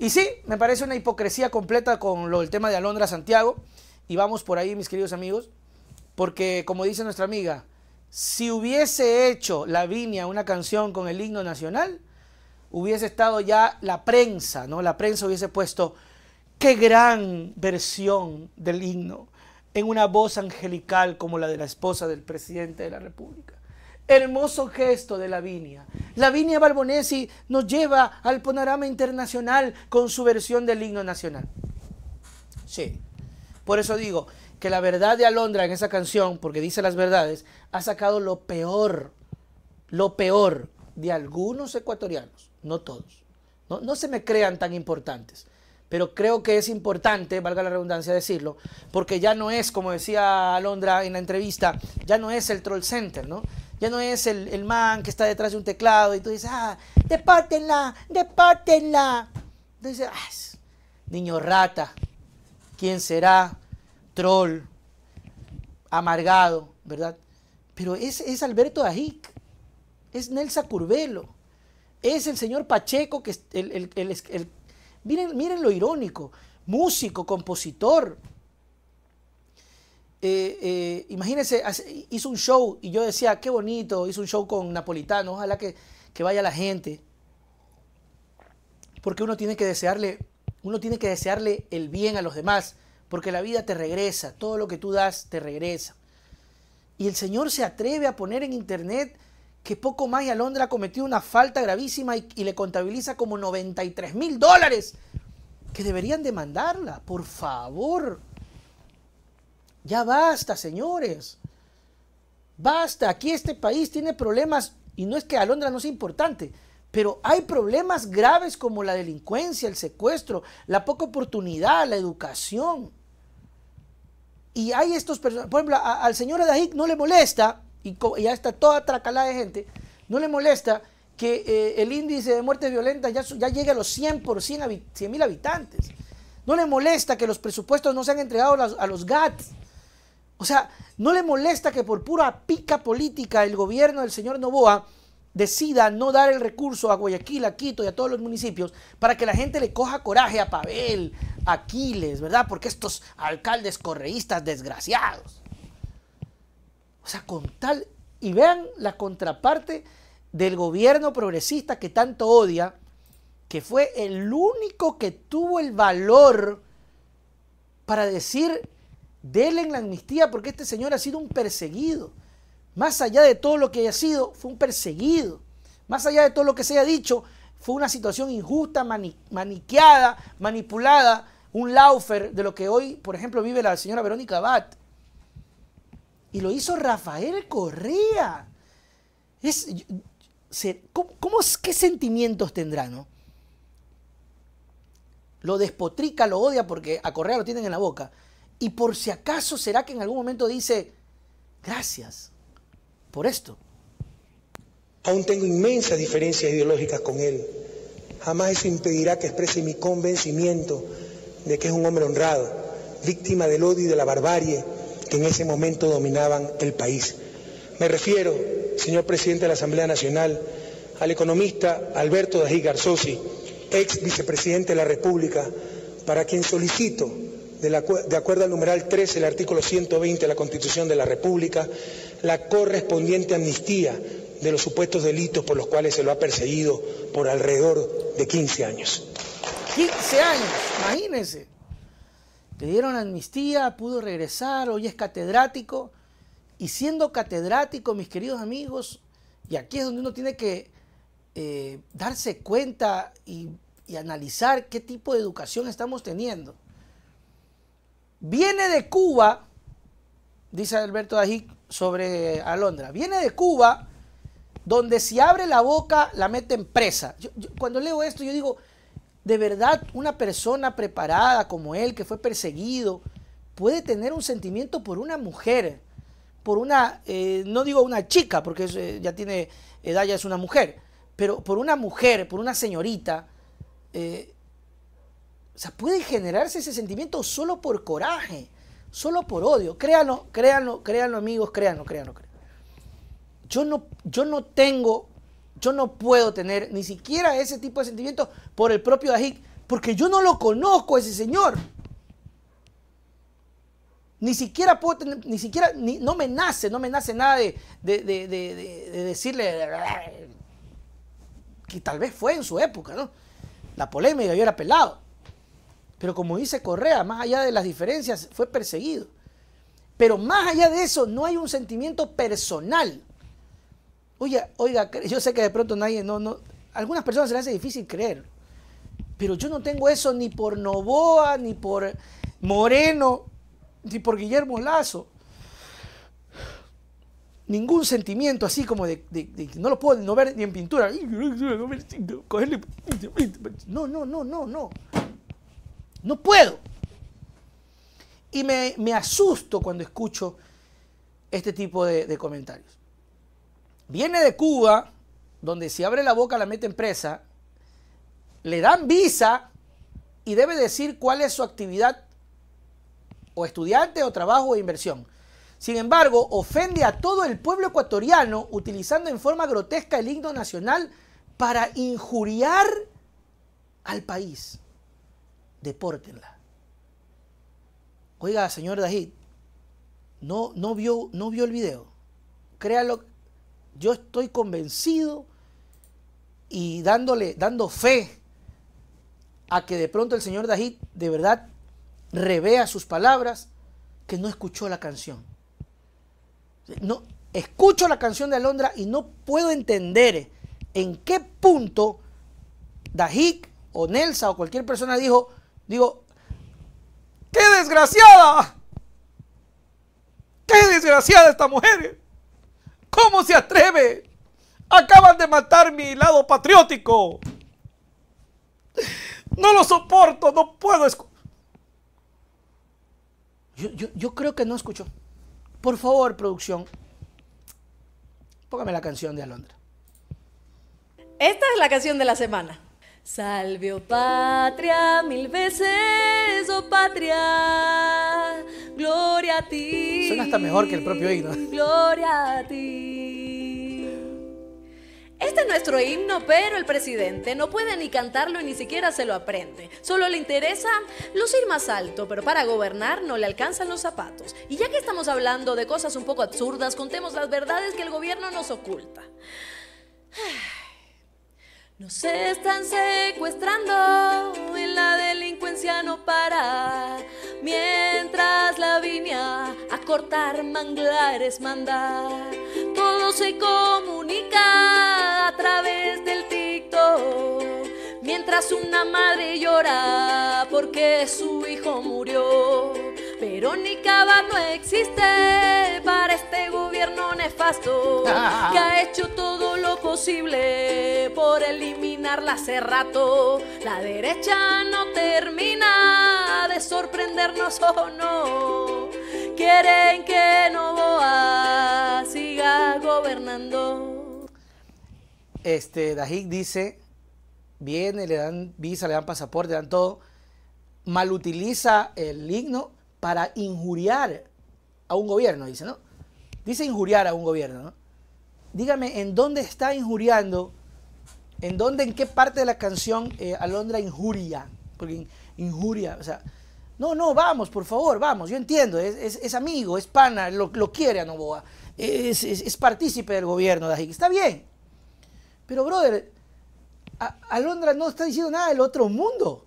Y sí, me parece una hipocresía completa con lo, el tema de Alondra Santiago. Y vamos por ahí, mis queridos amigos, porque como dice nuestra amiga, si hubiese hecho Lavinia una canción con el himno nacional, hubiese estado ya la prensa, ¿no? La prensa hubiese puesto, qué gran versión del himno en una voz angelical como la de la esposa del presidente de la República. Hermoso gesto de Lavinia. Lavinia Balbonesi nos lleva al panorama internacional con su versión del himno nacional. Sí. Por eso digo que la verdad de Alondra en esa canción, porque dice las verdades, ha sacado lo peor, lo peor de algunos ecuatorianos, no todos. No, no se me crean tan importantes, pero creo que es importante, valga la redundancia decirlo, porque ya no es, como decía Alondra en la entrevista, ya no es el troll center, ¿no? Ya no es el, man que está detrás de un teclado y tú dices, ah, depártenla, depártenla. Entonces, ah, niño rata, ¿quién será? Troll, amargado, ¿verdad? Pero es, es Alberto Dajic, es Nelsa Curvelo, es el señor Pacheco, que es el, miren, miren lo irónico, músico, compositor, eh, eh imagínense, hizo un show y yo decía, qué bonito, hizo un show con Napolitano, ojalá que, vaya la gente. Porque uno tiene que desearle, uno tiene que desearle el bien a los demás, porque la vida te regresa, todo lo que tú das te regresa. Y el Señor se atreve a poner en internet que poco más y Alondra ha una falta gravísima y, y le contabiliza como 93 mil dólares que deberían demandarla, por favor. Ya basta, señores. Basta, aquí este país tiene problemas y no es que Alondra no sea importante, pero hay problemas graves como la delincuencia, el secuestro, la poca oportunidad, la educación. Y hay estos personas, por ejemplo, al señor Adahic no le molesta, y ya está toda tracalada de gente, no le molesta que eh, el índice de muertes violentas ya, llegue a los 100 por 100 mil habitantes. No le molesta que los presupuestos no se han entregado a los GATS. O sea, no le molesta que por pura pica política el gobierno del señor Novoa decida no dar el recurso a Guayaquil, a Quito y a todos los municipios para que la gente le coja coraje a Pavel, a Aquiles, ¿verdad? Porque estos alcaldes correístas desgraciados. O sea, con tal... Y vean la contraparte del gobierno progresista que tanto odia, que fue el único que tuvo el valor para decir en la amnistía porque este señor ha sido un perseguido. Más allá de todo lo que haya sido, fue un perseguido. Más allá de todo lo que se haya dicho, fue una situación injusta, maniqueada, manipulada, un laufer de lo que hoy, por ejemplo, vive la señora Verónica Abad Y lo hizo Rafael Correa. Es, cómo, qué sentimientos tendrá, Lo despotrica, lo odia porque a Correa lo tienen en la boca y por si acaso, ¿será que en algún momento dice, gracias por esto? Aún tengo inmensas diferencias ideológicas con él. Jamás eso impedirá que exprese mi convencimiento de que es un hombre honrado, víctima del odio y de la barbarie que en ese momento dominaban el país. Me refiero, señor presidente de la Asamblea Nacional, al economista Alberto Dají Garzosi, ex vicepresidente de la República, para quien solicito de, acuerdo al numeral 13 del artículo 120 de la Constitución de la República, la correspondiente amnistía de los supuestos delitos por los cuales se lo ha perseguido por alrededor de 15 años. 15 años, imagínense. Le dieron amnistía, pudo regresar, hoy es catedrático. Y siendo catedrático, mis queridos amigos, y aquí es donde uno tiene que eh, darse cuenta y analizar qué tipo de educación estamos teniendo viene de Cuba, dice Alberto Dají sobre Alondra, viene de Cuba donde si abre la boca la meten presa. cuando leo esto yo digo, de verdad una persona preparada como él, que fue perseguido, puede tener un sentimiento por una mujer, por una, eh, no digo una chica, porque eh, ya tiene edad, ya es una mujer, pero por una mujer, por una señorita, eh, o sea, puede generarse ese sentimiento solo por coraje, solo por odio. Créanlo, créanlo, créanlo amigos, créanlo, créanlo. créanlo. Yo, no, yo no tengo, yo no puedo tener ni siquiera ese tipo de sentimiento por el propio Ajik, porque yo no lo conozco a ese señor. Ni siquiera puedo tener, ni siquiera, no me nace, no me nace nada de, de, decirle que tal vez fue en su época, ¿no? La polémica, yo era pelado. Pero como dice Correa, más allá de las diferencias, fue perseguido. Pero más allá de eso, no hay un sentimiento personal. Oiga, oiga, yo sé que de pronto nadie, no, no, algunas personas se les hace difícil creer. Pero yo no tengo eso ni por Novoa, ni por Moreno, ni por Guillermo Lazo. Ningún sentimiento así como de, no lo puedo no ver ni en pintura. No, no, no, no, no. No puedo. Y me, asusto cuando escucho este tipo de, comentarios. Viene de Cuba, donde si abre la boca la meta presa, le dan visa y debe decir cuál es su actividad o estudiante o trabajo o inversión. Sin embargo, ofende a todo el pueblo ecuatoriano utilizando en forma grotesca el himno nacional para injuriar al país depórtenla. Oiga, señor Dajit, no, no, vio, no vio el video. Créalo, yo estoy convencido y dándole, dando fe a que de pronto el señor Dajit de verdad revea sus palabras, que no escuchó la canción. No, escucho la canción de Alondra y no puedo entender en qué punto Dajit o Nelsa o cualquier persona dijo, Digo, ¡qué desgraciada! ¡Qué desgraciada esta mujer! ¿Cómo se atreve? Acaban de matar mi lado patriótico. No lo soporto, no puedo escuchar. yo, yo, creo que no escucho. Por favor, producción, póngame la canción de Alondra. Esta es la canción de la semana. Salve, oh patria, mil veces, oh patria, gloria a ti. Suena hasta mejor que el propio himno. Gloria a ti. Este es nuestro himno, pero el presidente no puede ni cantarlo y ni siquiera se lo aprende. Solo le interesa lucir más alto, pero para gobernar no le alcanzan los zapatos. Y ya que estamos hablando de cosas un poco absurdas, contemos las verdades que el gobierno nos oculta. Nos están secuestrando y la delincuencia no para. Mientras la viña a cortar manglares manda. Todo se comunica a través del TikTok. Mientras una madre llora porque su hijo murió. Pero Cava no existe para este gobierno nefasto que ha hecho todo lo posible por eliminarla hace rato. La derecha no termina de sorprendernos o oh no. Quieren que Novoa siga gobernando. Este, Dajik dice, viene, le dan visa, le dan pasaporte, le dan todo, utiliza el himno para injuriar a un gobierno, dice, ¿no? Dice injuriar a un gobierno, ¿no? Dígame, ¿en dónde está injuriando? ¿En dónde, en qué parte de la canción eh, Alondra injuria? Porque injuria, o sea, no, no, vamos, por favor, vamos, yo entiendo, es, amigo, es pana, lo, quiere a Novoa, es, partícipe del gobierno de está bien. Pero, brother, Alondra no está diciendo nada del otro mundo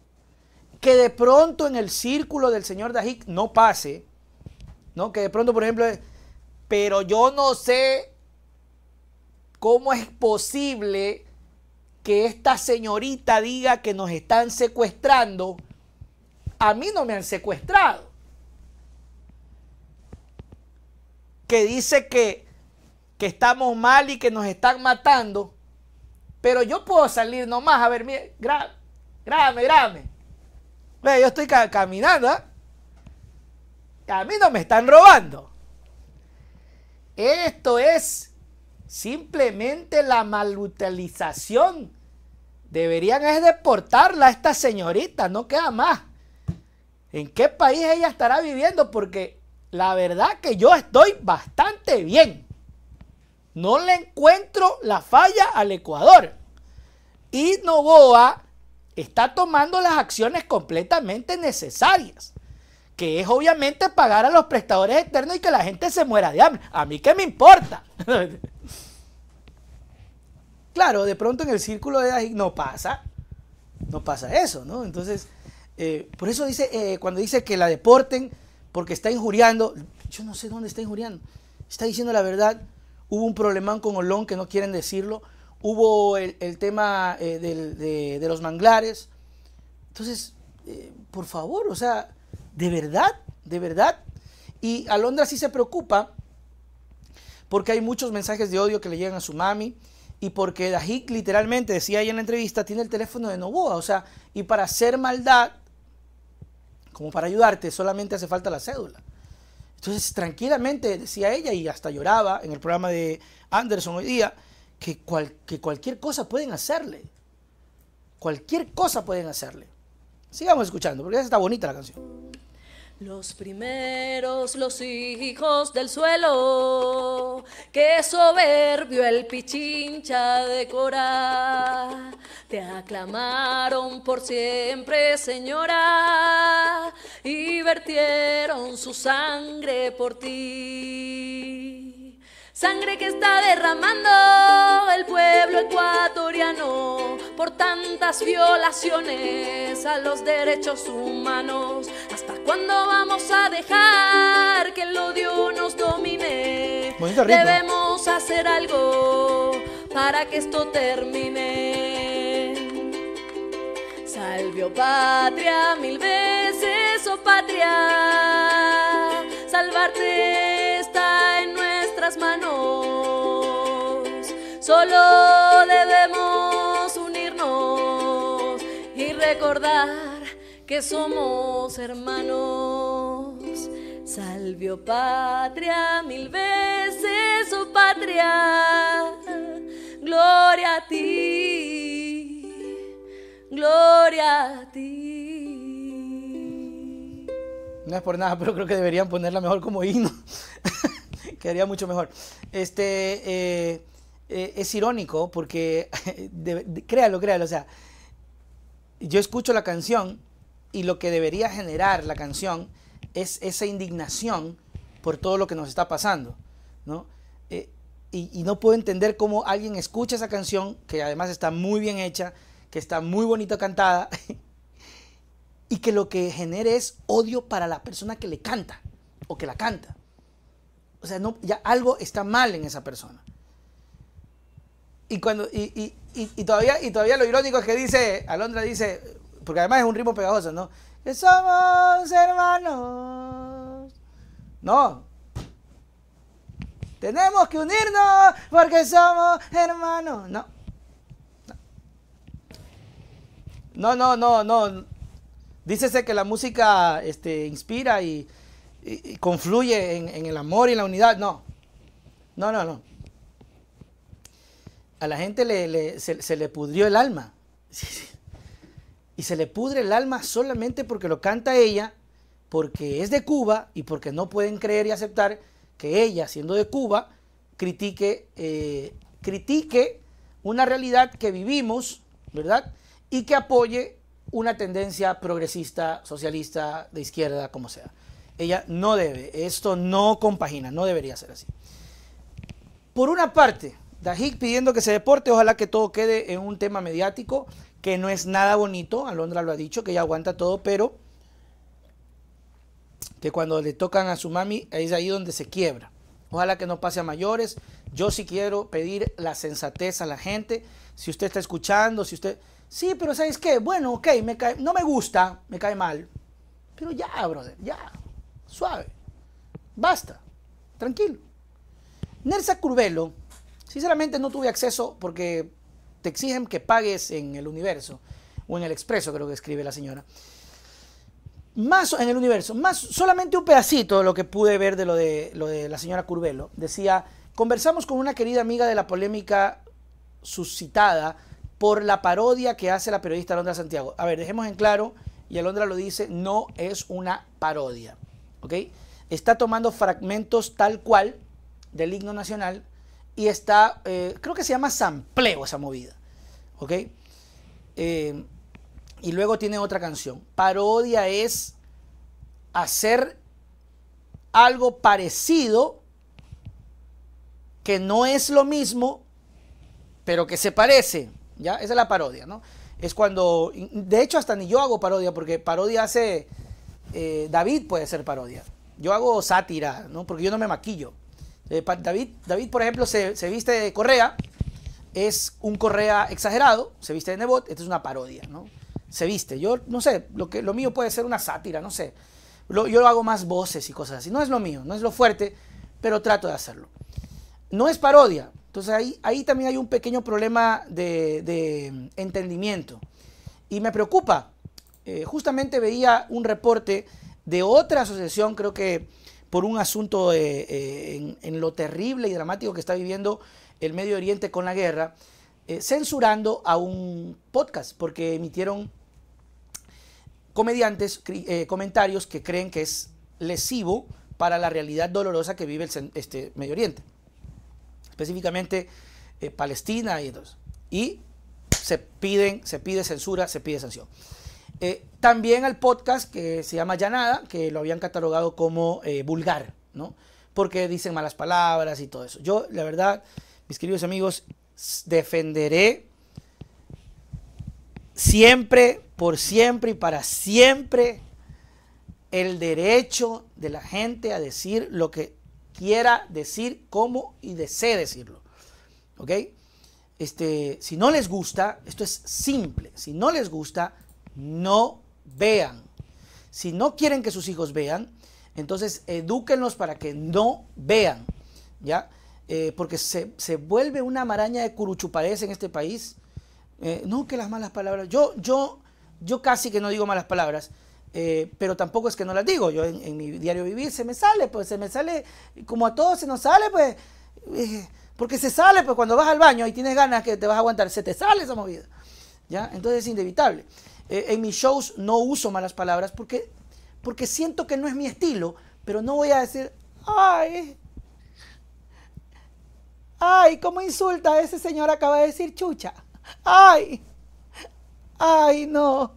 que de pronto en el círculo del señor Dajik no pase, ¿no? Que de pronto, por ejemplo, pero yo no sé cómo es posible que esta señorita diga que nos están secuestrando. A mí no me han secuestrado. Que dice que, que estamos mal y que nos están matando. Pero yo puedo salir nomás. A ver, mire, grábame, grábame yo estoy caminando. ¿ah? A mí no me están robando. Esto es simplemente la malutilización. Deberían es deportarla a esta señorita, no queda más. ¿En qué país ella estará viviendo? Porque la verdad que yo estoy bastante bien. No le encuentro la falla al Ecuador. Y no a está tomando las acciones completamente necesarias, que es obviamente pagar a los prestadores externos y que la gente se muera de hambre. A mí qué me importa. claro, de pronto en el círculo de ahí no pasa, no pasa eso, ¿no? Entonces, eh, por eso dice, eh, cuando dice que la deporten porque está injuriando, yo no sé dónde está injuriando, está diciendo la verdad, hubo un problema con Olón que no quieren decirlo, hubo el, tema eh, de, los manglares. Entonces, eh, por favor, o sea, de verdad, de verdad. Y Alondra sí se preocupa porque hay muchos mensajes de odio que le llegan a su mami y porque Dajik literalmente, decía ella en la entrevista, tiene el teléfono de Novoa, o sea, y para hacer maldad, como para ayudarte, solamente hace falta la cédula. Entonces, tranquilamente, decía ella, y hasta lloraba en el programa de Anderson hoy día, que, cualquier cosa pueden hacerle. Cualquier cosa pueden hacerle. Sigamos escuchando, porque ya está bonita la canción. Los primeros, los hijos del suelo, que soberbio el pichincha decora, te aclamaron por siempre, señora, y vertieron su sangre por ti. Sangre que está derramando el pueblo ecuatoriano por tantas violaciones a los derechos humanos. ¿Hasta cuándo vamos a dejar que el odio nos domine? Debemos hacer algo para que esto termine. Salve, oh patria, mil veces, oh patria, salvarte Solo debemos unirnos y recordar que somos hermanos. Salvio patria, mil veces su oh patria. Gloria a ti, gloria a ti. No es por nada, pero creo que deberían ponerla mejor como himno. Quedaría mucho mejor. Este, eh, eh, es irónico porque, créalo, créalo, o sea, yo escucho la canción y lo que debería generar la canción es esa indignación por todo lo que nos está pasando, ¿no? Eh, y, no puedo entender cómo alguien escucha esa canción, que además está muy bien hecha, que está muy bonita cantada, y que lo que genere es odio para la persona que le canta o que la canta. O sea, no, ya algo está mal en esa persona. Y, cuando, y, y, y, todavía, y todavía lo irónico es que dice, Alondra dice, porque además es un ritmo pegajoso, ¿no? Que somos hermanos. No. Tenemos que unirnos porque somos hermanos. No. No, no, no, no. Dícese que la música este, inspira y, confluye en, en el amor y la unidad. No. No, no, no a la gente se, le pudrió el alma. Y se le pudre el alma solamente porque lo canta ella, porque es de Cuba y porque no pueden creer y aceptar que ella, siendo de Cuba, critique, eh, critique una realidad que vivimos, ¿verdad? Y que apoye una tendencia progresista, socialista, de izquierda, como sea. Ella no debe, esto no compagina, no debería ser así. Por una parte, Dajik pidiendo que se deporte, ojalá que todo quede en un tema mediático, que no es nada bonito, Alondra lo ha dicho, que ella aguanta todo, pero que cuando le tocan a su mami es ahí donde se quiebra. Ojalá que no pase a mayores. Yo sí quiero pedir la sensatez a la gente. Si usted está escuchando, si usted... Sí, pero ¿sabes qué? Bueno, ok, me no me gusta, me cae mal. Pero ya, brother, ya. Suave. Basta. Tranquilo. Nersa Curvelo Sinceramente no tuve acceso porque te exigen que pagues en el universo o en el expreso, creo que escribe la señora. Más en el universo, más solamente un pedacito de lo que pude ver de lo de, lo de la señora Curvelo. Decía, conversamos con una querida amiga de la polémica suscitada por la parodia que hace la periodista Alondra Santiago. A ver, dejemos en claro, y Alondra lo dice, no es una parodia. ¿Ok? Está tomando fragmentos tal cual del himno nacional y está, eh, creo que se llama Sampleo esa movida, ¿ok? Eh, y luego tiene otra canción. Parodia es hacer algo parecido, que no es lo mismo, pero que se parece, ¿ya? Esa es la parodia, ¿no? Es cuando, de hecho hasta ni yo hago parodia, porque parodia hace, eh, David puede hacer parodia. Yo hago sátira, ¿no? Porque yo no me maquillo. Eh, David, David, por ejemplo, se, viste de Correa, es un Correa exagerado, se viste de Nebot, esto es una parodia, ¿no? Se viste, yo no sé, lo, que, lo mío puede ser una sátira, no sé. Lo, yo hago más voces y cosas así, no es lo mío, no es lo fuerte, pero trato de hacerlo. No es parodia, entonces ahí, ahí también hay un pequeño problema de, mm, entendimiento. Y me preocupa, eh, justamente veía un reporte de otra asociación, creo que por un asunto eh, eh, en, lo terrible y dramático que está viviendo el Medio Oriente con la guerra, eh, censurando a un podcast, porque emitieron comediantes comentarios que creen que es lesivo para la realidad dolorosa que vive el este, Medio Oriente, específicamente Palestina y dos Y se, piden, se pide censura, se pide sanción. Eh, también al podcast que se llama Nada, que lo habían catalogado como eh, vulgar, ¿no? Porque dicen malas palabras y todo eso. Yo, la verdad, mis queridos amigos, defenderé siempre, por siempre y para siempre el derecho de la gente a decir lo que quiera decir, cómo y desee decirlo. ¿Ok? Este, si no les gusta, esto es simple, si no les gusta, no vean. Si no quieren que sus hijos vean, entonces edúquenlos para que no vean, ¿ya? Eh, porque se, vuelve una maraña de curuchupares en este país. Eh, no que las malas palabras. Yo, yo, yo casi que no digo malas palabras, eh, pero tampoco es que no las digo. Yo en, mi diario vivir se me sale, pues se me sale, como a todos se nos sale, pues. porque se sale, pues cuando vas al baño y tienes ganas que te vas a aguantar, se te sale esa movida. ¿Ya? Entonces es inevitable. Eh, en mis shows no uso malas palabras porque, porque siento que no es mi estilo, pero no voy a decir, ay, ay, ¿cómo insulta a ese señor? Acaba de decir chucha. Ay, ay, no.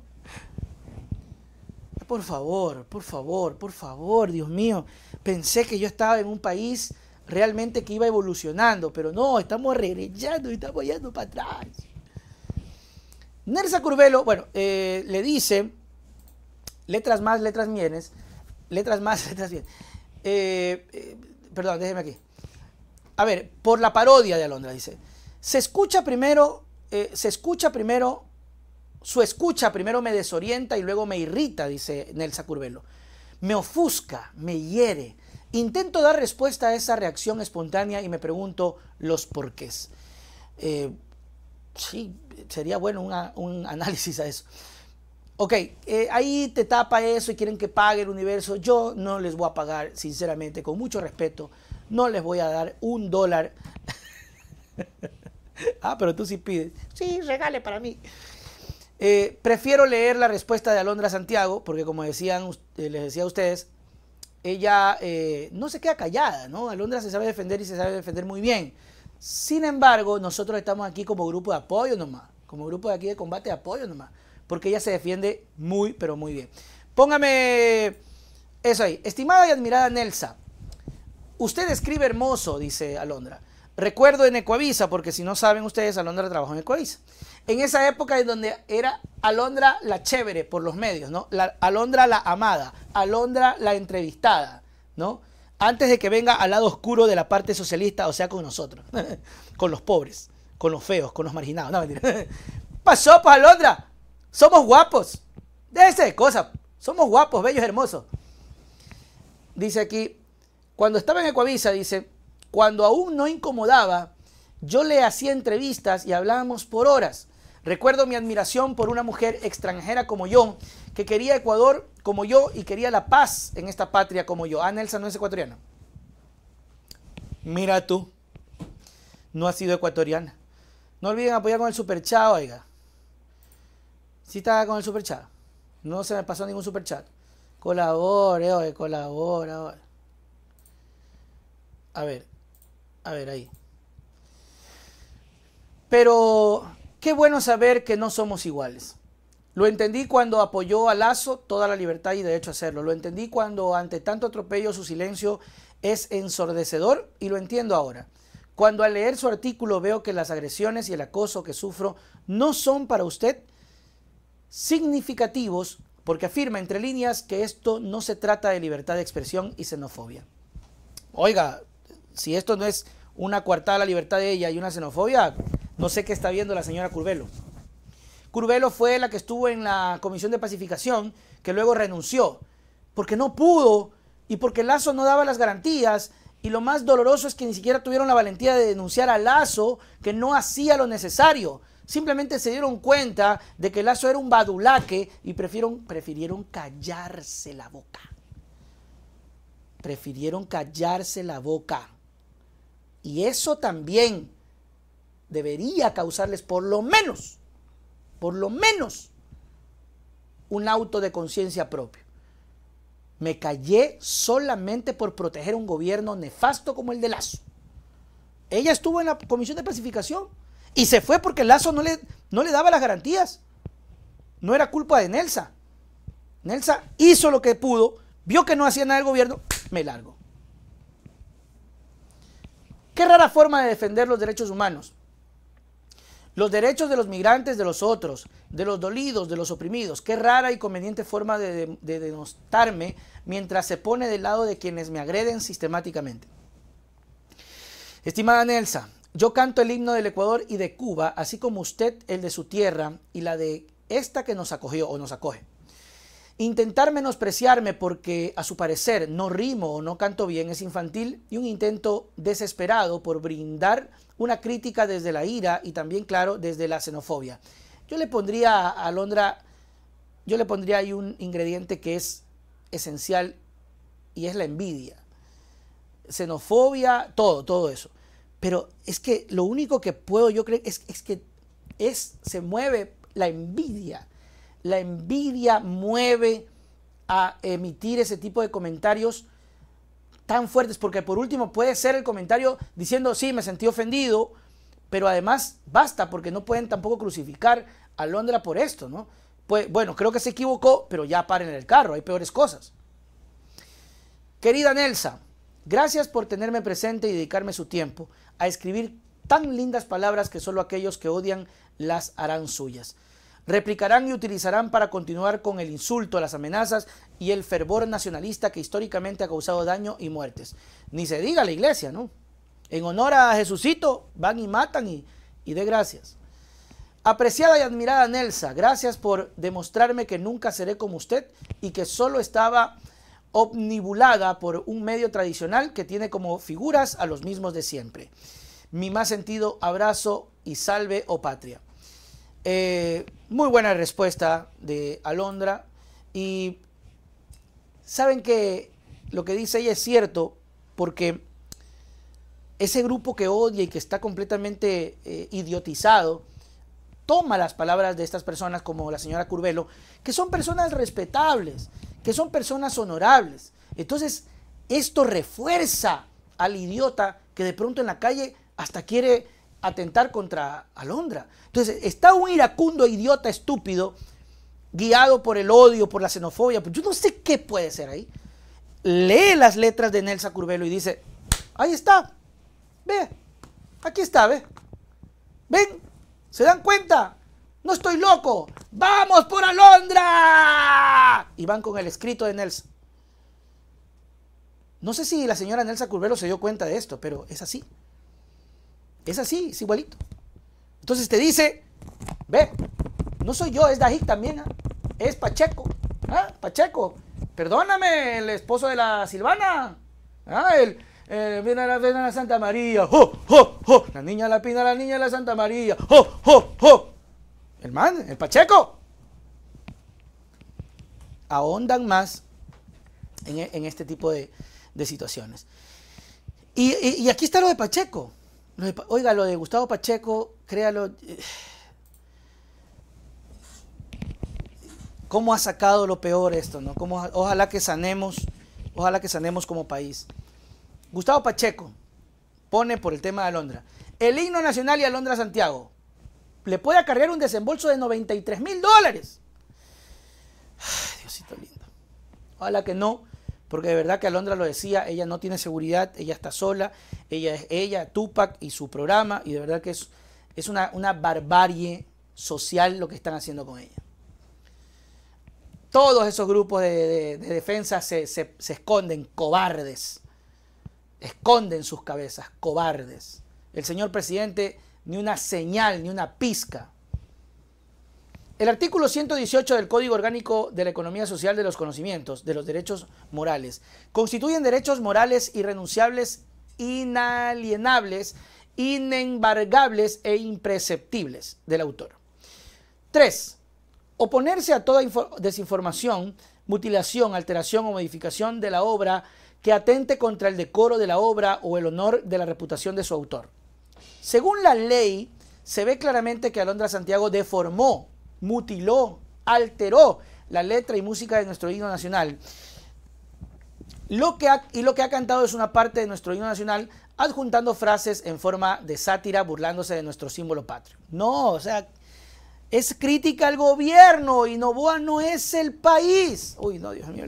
Por favor, por favor, por favor, Dios mío. Pensé que yo estaba en un país realmente que iba evolucionando, pero no, estamos regresando y estamos yendo para atrás. Nelsa Curvelo, bueno, eh, le dice, letras más, letras mienes, letras más, letras bien. Eh, eh, perdón, déjeme aquí. A ver, por la parodia de Alondra, dice. Se escucha primero, se escucha primero, su escucha primero me desorienta y luego me irrita, dice Nelsa Curvelo. Me ofusca, me hiere. Intento dar respuesta a esa reacción espontánea y me pregunto los porqués. Eh, sí, sería bueno un análisis a eso. Ok, eh, ahí te tapa eso y quieren que pague el universo. Yo no les voy a pagar, sinceramente, con mucho respeto, no les voy a dar un dólar. ah, pero tú sí pides. Sí, regale para mí. Eh, prefiero leer la respuesta de Alondra Santiago, porque como decían, eh, les decía a ustedes, ella no se queda callada, ¿no? Alondra se sabe defender y se sabe defender muy bien. Sin embargo, nosotros estamos aquí como grupo de apoyo nomás, como grupo de aquí de combate de apoyo nomás, porque ella se defiende muy, pero muy bien. Póngame eso ahí. Estimada y admirada Nelsa, usted escribe hermoso, dice Alondra. Recuerdo en Ecoavisa, porque si no saben ustedes, Alondra trabajó en Ecoavisa. En esa época es donde era Alondra la chévere por los medios, ¿no? La, Alondra la amada, Alondra la entrevistada, ¿no? antes de que venga al lado oscuro de la parte socialista, o sea, con nosotros, con los pobres, con los feos, con los marginados. No, mentira. Pasó, para Londra. Somos guapos. De de cosa Somos guapos, bellos, hermosos. Dice aquí, cuando estaba en Ecuavisa, dice, cuando aún no incomodaba, yo le hacía entrevistas y hablábamos por horas. Recuerdo mi admiración por una mujer extranjera como yo, que quería Ecuador como yo y quería la paz en esta patria como yo. Ah, Nelson no es ecuatoriana. Mira tú, no ha sido ecuatoriana. No olviden apoyar con el superchat, oiga. Si ¿Sí está con el superchat. No se me pasó ningún superchat. Colabore, oye, colabora. A ver, a ver ahí. Pero Qué bueno saber que no somos iguales. Lo entendí cuando apoyó a Lazo toda la libertad y derecho a hacerlo. Lo entendí cuando ante tanto atropello su silencio es ensordecedor y lo entiendo ahora. Cuando al leer su artículo veo que las agresiones y el acoso que sufro no son para usted significativos porque afirma entre líneas que esto no se trata de libertad de expresión y xenofobia. Oiga, si esto no es una coartada a la libertad de ella y una xenofobia, no sé qué está viendo la señora Curvelo. Curvelo fue la que estuvo en la comisión de pacificación, que luego renunció, porque no pudo y porque Lazo no daba las garantías. Y lo más doloroso es que ni siquiera tuvieron la valentía de denunciar a Lazo, que no hacía lo necesario. Simplemente se dieron cuenta de que Lazo era un badulaque y prefirieron, prefirieron callarse la boca. Prefirieron callarse la boca. Y eso también debería causarles por lo menos, por lo menos, un auto de conciencia propio. Me callé solamente por proteger un gobierno nefasto como el de Lazo. Ella estuvo en la comisión de pacificación y se fue porque Lazo no le, no le daba las garantías. No era culpa de Nelsa. Nelsa hizo lo que pudo, vio que no hacía nada el gobierno, me largo. Qué rara forma de defender los derechos humanos. Los derechos de los migrantes, de los otros, de los dolidos, de los oprimidos. Qué rara y conveniente forma de, denostarme mientras se pone del lado de quienes me agreden sistemáticamente. Estimada Nelsa, yo canto el himno del Ecuador y de Cuba, así como usted el de su tierra y la de esta que nos acogió o nos acoge. Intentar menospreciarme porque a su parecer no rimo o no canto bien es infantil y un intento desesperado por brindar una crítica desde la ira y también, claro, desde la xenofobia. Yo le pondría a Alondra, yo le pondría ahí un ingrediente que es esencial y es la envidia. Xenofobia, todo, todo eso. Pero es que lo único que puedo yo creer es, es que es, se mueve la envidia la envidia mueve a emitir ese tipo de comentarios tan fuertes, porque por último puede ser el comentario diciendo, sí, me sentí ofendido, pero además basta, porque no pueden tampoco crucificar a Londra por esto, ¿no? Pues bueno, creo que se equivocó, pero ya paren el carro, hay peores cosas. Querida Nelsa, gracias por tenerme presente y dedicarme su tiempo a escribir tan lindas palabras que solo aquellos que odian las harán suyas replicarán y utilizarán para continuar con el insulto, las amenazas y el fervor nacionalista que históricamente ha causado daño y muertes. Ni se diga la iglesia, ¿no? En honor a Jesucito, van y matan y, y de gracias. Apreciada y admirada Nelsa, gracias por demostrarme que nunca seré como usted y que solo estaba omnibulada por un medio tradicional que tiene como figuras a los mismos de siempre. Mi más sentido abrazo y salve, oh patria. Eh, muy buena respuesta de Alondra. Y saben que lo que dice ella es cierto, porque ese grupo que odia y que está completamente eh, idiotizado, toma las palabras de estas personas como la señora Curvelo, que son personas respetables, que son personas honorables. Entonces, esto refuerza al idiota que de pronto en la calle hasta quiere atentar contra Alondra. Entonces, está un iracundo idiota estúpido, guiado por el odio, por la xenofobia, pues yo no sé qué puede ser ahí. Lee las letras de Nelsa Curvelo y dice, ahí está, ve, aquí está, ve. Ven, se dan cuenta, no estoy loco, vamos por Alondra. Y van con el escrito de Nelsa. No sé si la señora Nelsa Curvelo se dio cuenta de esto, pero es así. Es así, es igualito. Entonces te dice, ve, no soy yo, es Dajic también, ¿ah? es Pacheco. ¿ah? Pacheco, perdóname, el esposo de la Silvana. ¿ah? El, eh, ven a la, la Santa María. La niña la pina, la niña la Santa María. ¡Oh, oh, oh! El man, el Pacheco. Ahondan más en, este tipo de, situaciones. y aquí está lo de Pacheco oiga, lo de Gustavo Pacheco, créalo. Eh, ¿Cómo ha sacado lo peor esto? ¿no? ojalá que sanemos, ojalá que sanemos como país. Gustavo Pacheco pone por el tema de Alondra. El himno nacional y Alondra Santiago le puede acarrear un desembolso de 93 mil dólares. Diosito lindo. Ojalá que no porque de verdad que Alondra lo decía, ella no tiene seguridad, ella está sola, ella es ella, Tupac y su programa, y de verdad que es, es una, barbarie social lo que están haciendo con ella. Todos esos grupos de, defensa se esconden, cobardes, esconden sus cabezas, cobardes. El señor presidente, ni una señal, ni una pizca el artículo 118 del Código Orgánico de la Economía Social de los Conocimientos, de los Derechos Morales, constituyen derechos morales irrenunciables, inalienables, inembargables e impreceptibles del autor. 3. Oponerse a toda desinformación, mutilación, alteración o modificación de la obra que atente contra el decoro de la obra o el honor de la reputación de su autor. Según la ley, se ve claramente que Alondra Santiago deformó mutiló, alteró la letra y música de nuestro himno nacional. Lo que y lo que ha cantado es una parte de nuestro himno nacional adjuntando frases en forma de sátira burlándose de nuestro símbolo patrio. No, o sea, es crítica al gobierno y Novoa no es el país. Uy, no, Dios mío.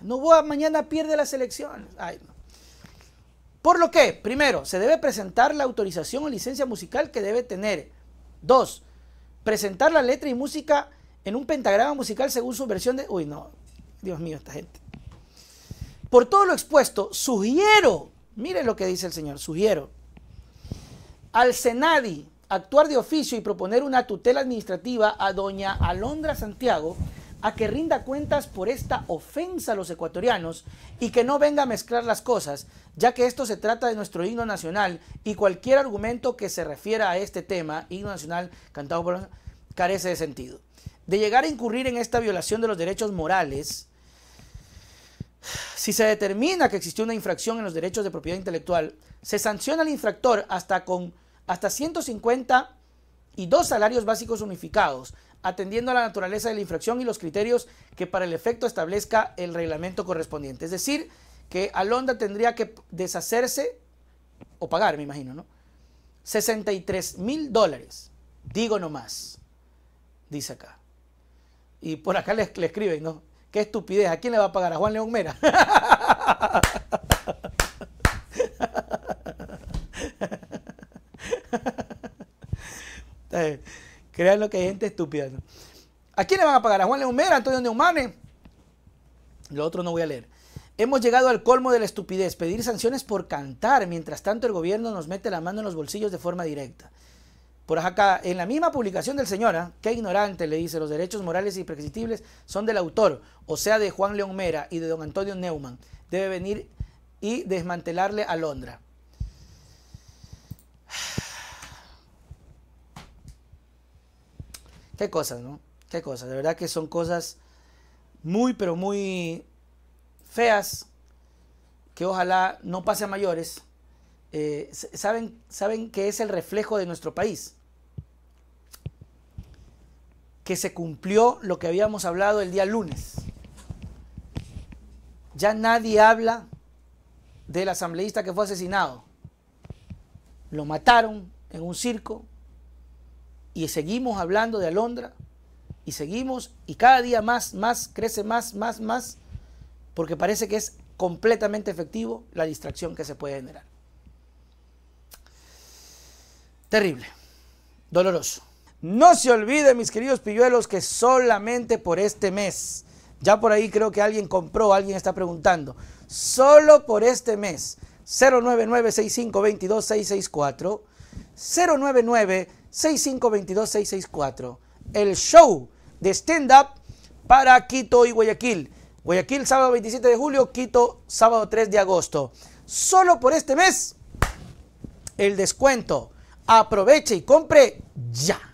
Novoa mañana pierde las elecciones. Ay, Por lo que, primero, se debe presentar la autorización o licencia musical que debe tener. Dos, presentar la letra y música en un pentagrama musical según su versión de... Uy, no, Dios mío, esta gente. Por todo lo expuesto, sugiero, mire lo que dice el Señor, sugiero al Senadi actuar de oficio y proponer una tutela administrativa a doña Alondra Santiago, a que rinda cuentas por esta ofensa a los ecuatorianos y que no venga a mezclar las cosas, ya que esto se trata de nuestro himno nacional y cualquier argumento que se refiera a este tema, himno nacional cantado por carece de sentido. De llegar a incurrir en esta violación de los derechos morales, si se determina que existió una infracción en los derechos de propiedad intelectual, se sanciona al infractor hasta con hasta 150 y dos salarios básicos unificados, atendiendo a la naturaleza de la infracción y los criterios que para el efecto establezca el reglamento correspondiente. Es decir, que Alonda tendría que deshacerse o pagar, me imagino, ¿no? 63 mil dólares, digo nomás, dice acá. Y por acá le, escriben, ¿no? Qué estupidez, ¿a quién le va a pagar? ¿A Juan León Mera? Eh, Crean lo que hay gente estúpida. ¿A quién le van a pagar? ¿A Juan Leumera? ¿A Antonio Neumane? Lo otro no voy a leer. Hemos llegado al colmo de la estupidez, pedir sanciones por cantar, mientras tanto el gobierno nos mete la mano en los bolsillos de forma directa. Por acá, en la misma publicación del señor, ¿ah? qué ignorante, le dice, los derechos morales y prescriptibles son del autor, o sea, de Juan León Mera y de don Antonio Neumann. Debe venir y desmantelarle a Londra. Qué cosas, ¿no? Qué cosas. De verdad que son cosas muy, pero muy feas que ojalá no pase a mayores. Eh, saben, saben que es el reflejo de nuestro país. Que se cumplió lo que habíamos hablado el día lunes. Ya nadie habla del asambleísta que fue asesinado. Lo mataron en un circo, y seguimos hablando de Alondra y seguimos y cada día más, más, crece más, más, más, porque parece que es completamente efectivo la distracción que se puede generar. Terrible, doloroso. No se olvide, mis queridos pilluelos, que solamente por este mes, ya por ahí creo que alguien compró, alguien está preguntando, solo por este mes, 099 6522 099 6522-664. El show de stand-up para Quito y Guayaquil. Guayaquil sábado 27 de julio, Quito sábado 3 de agosto. Solo por este mes, el descuento. Aproveche y compre ya.